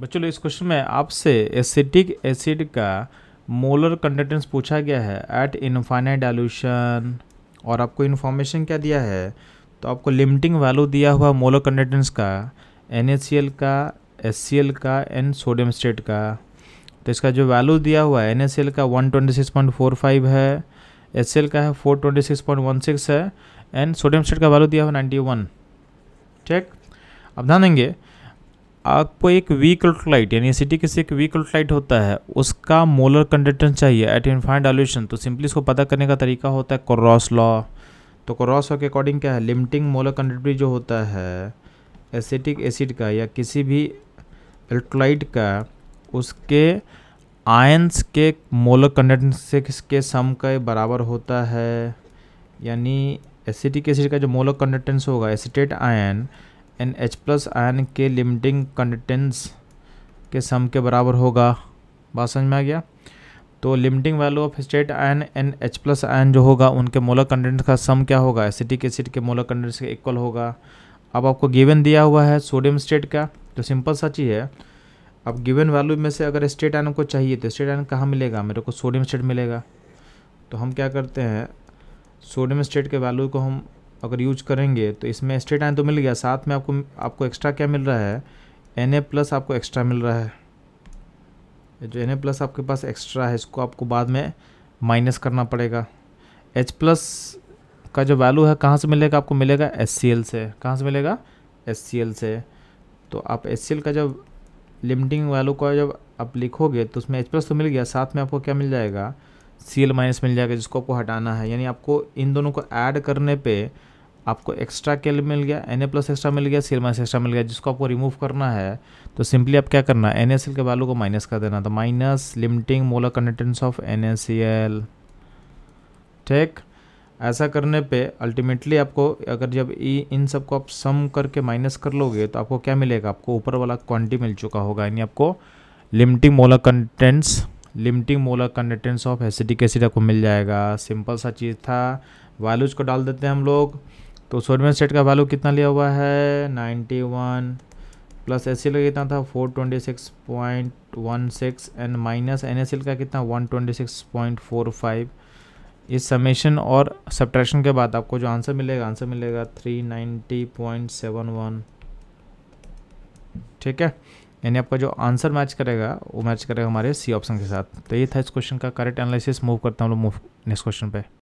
बच्चों इस क्वेश्चन में आपसे एसिटिक एसिड का मोलर कंटेंटेंस पूछा गया है एट इनफाइनाइट डाइल्यूशन और आपको इन्फॉर्मेशन क्या दिया है तो आपको लिमिटिंग वैल्यू दिया हुआ मोलर कंटेंटेंस का एन का एस का एंड सोडियम स्टेट का तो इसका जो वैल्यू दिया हुआ है एन का 126.45 है एस का है 426.16 है एंड सोडियम स्टेट का वैल्यू दिया हुआ नाइन्टी वन ठीक अब ध्यान देंगे आपको एक वीक अल्ट्रोलाइट यानी एसिटिक से एक वीक अल्ट्रोलाइट होता है उसका मोलर कंडक्टेंस चाहिए एट इनफाइन डायलूशन तो सिंपली इसको पता करने का तरीका होता है क्रॉस लॉ तो क्रॉस लॉ के अकॉर्डिंग क्या है लिमिटिंग मोलर कंडक्टिविटी जो होता है एसिटिक एसिड का या किसी भी अल्ट्रोलाइट का उसके आयंस के मोलर कंडक्टेंस के सम के बराबर होता है यानी एसिटिक एसिड का जो मोलर कंडक्टेंस होगा acetate ion N H plus ion के लिमिटिंग कंटेंट्स के सम के बराबर होगा बात समझ में आ गया तो limiting value of acetate ion N H plus ion जो होगा उनके मोलर कंटेंट का सम क्या होगा एसिटिक एसिड के मोलर कंटेंट्स के इक्वल होगा अब आपको गिवन दिया हुआ है सोडियम स्टेट का तो सिंपल सा चीज़ है अब गिवन वैल्यू में से अगर स्टेट आयन को चाहिए तो स्टेट आयन कहाँ मिलेगा मेरे को सोडियम स्टेट मिलेगा तो हम क्या करते हैं सोडियम स्टेट के वैल्यू को हम अगर यूज करेंगे तो इसमें स्ट्रेट आइन तो मिल गया साथ में आपको आपको एक्स्ट्रा क्या मिल रहा है एन ए प्लस आपको एक्स्ट्रा मिल रहा है जो एन ए प्लस आपके पास एक्स्ट्रा है इसको आपको बाद में माइनस करना पड़ेगा एच प्लस का जो वैल्यू है कहाँ से मिलेगा आपको मिलेगा एस सी एल से कहाँ से मिलेगा एस सी एल से तो आप एस सी एल का जब लिमिटिंग वैल्यू का जब आप लिखोगे तो उसमें एच प्लस तो मिल गया साथ में आपको क्या मिल जाएगा सी एल माइनस मिल जाएगा जिसको आपको हटाना है यानी आपको इन दोनों को ऐड करने पे आपको एक्स्ट्रा के मिल गया एन ए प्लस एक्स्ट्रा मिल गया सी एल माइनस एक्स्ट्रा मिल गया जिसको आपको रिमूव करना है तो सिंपली आप क्या करना है एन एस एल के वैल्यू को माइनस कर देना तो minus limiting molar conductance of N A C L ठीक ऐसा करने पे अल्टीमेटली आपको अगर जब ई इन सबको आप सम करके माइनस कर लोगे तो आपको क्या मिलेगा आपको ऊपर वाला क्वान्टी मिल चुका होगा यानी आपको limiting molar conductance limiting molar conductance of acidic acid आपको मिल जाएगा सिंपल सा चीज़ था वैल्यूज को डाल देते हैं हम लोग तो सोडियम सेट का वैल्यू कितना लिया हुआ है नाइन्टी वन प्लस एस का कितना था four twenty six point one six and minus N का कितना one twenty six point four five इस समेशन और सब्ट्रैक्शन के बाद आपको जो आंसर मिलेगा आंसर मिलेगा three ninety point seven one ठीक है यानी आपका जो आंसर मैच करेगा वो मैच करेगा हमारे सी ऑप्शन के साथ तो ये था इस क्वेश्चन का करेक्ट एनालिसिस मूव करता हूँ हम लोग मूव नेक्स्ट क्वेश्चन पे